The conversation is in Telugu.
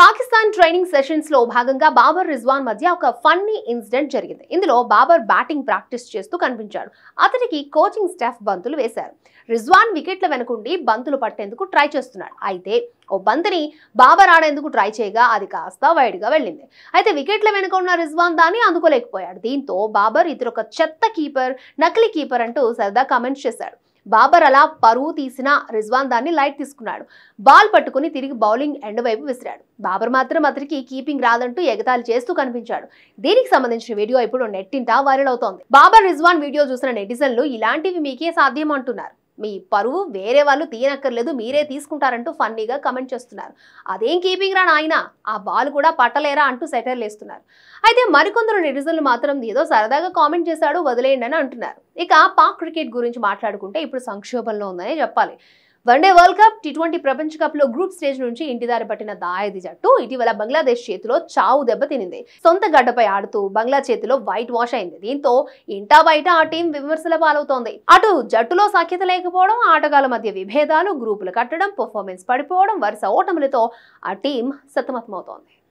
పాకిస్తాన్ ట్రైనింగ్ సెషన్స్ లో భాగంగా బాబర్ రిజ్వాన్ మధ్య ఒక ఫన్నీ ఇన్సిడెంట్ జరిగింది ఇందులో బాబర్ బ్యాటింగ్ ప్రాక్టీస్ చేస్తూ కనిపించాడు అతనికి కోచింగ్ స్టాఫ్ బంతులు వేశారు రిజ్వాన్ వికెట్ల వెనుకుండి బంతులు పట్టేందుకు ట్రై చేస్తున్నాడు అయితే ఓ బంతిని బాబర్ ఆడేందుకు ట్రై చేయగా అది కాస్త వైడ్గా వెళ్ళింది అయితే వికెట్ల వెనుక ఉన్న రిజ్వాన్ దాన్ని అందుకోలేకపోయాడు దీంతో బాబర్ ఒక చెత్త కీపర్ నకిలీ కీపర్ అంటూ సరదా కామెంట్స్ చేశాడు బాబర్ అలా పరువు తీసిన రిజ్వాన్ దాన్ని లైట్ తీసుకున్నాడు బాల్ పట్టుకుని తిరిగి బౌలింగ్ ఎండ్ వైపు విసిరాడు బాబర్ మాత్రం అతనికి కీపింగ్ రాదంటూ ఎగతాళి చేస్తూ కనిపించాడు దీనికి సంబంధించిన వీడియో ఇప్పుడు నెట్టింటా వైరల్ అవుతోంది బాబర్ రిజ్వాన్ వీడియో చూసిన నెటిజన్లు ఇలాంటివి మీకే సాధ్యం అంటున్నారు మీ పరువు వేరే వాళ్ళు తీయనక్కర్లేదు మీరే తీసుకుంటారంటూ ఫన్నీగా కమెంట్ చేస్తున్నారు అదేం కీపింగ్ రా ఆయన ఆ బాల్ కూడా పట్టలేరా అంటూ సెటర్లు వేస్తున్నారు అయితే మరికొందరు నెటిజన్లు మాత్రం ఏదో సరదాగా కామెంట్ చేశాడు వదిలేయండి అని అంటున్నారు ఇక పాక్ క్రికెట్ గురించి మాట్లాడుకుంటే ఇప్పుడు సంక్షోభంలో ఉందని చెప్పాలి one day world cup T twenty ప్రపంచ కప్ లో గ్రూప్ స్టేజ్ నుంచి ఇంటిదారి పట్టిన దాయది జట్టు ఇటీవల బంగ్లాదేశ్ చేతిలో చావు దెబ్బతినింది సొంత గడ్డపై ఆడుతూ బంగ్లా చేతిలో వైట్ వాష్ అయింది దీంతో ఇంటా బయట ఆ టీం విమర్శల పాలవుతోంది అటు జట్టులో సఖ్యత లేకపోవడం ఆటగాళ్ల మధ్య విభేదాలు గ్రూపులు కట్టడం పర్ఫార్మెన్స్ పడిపోవడం వరుస ఓటములతో ఆ టీం సతమతమవుతోంది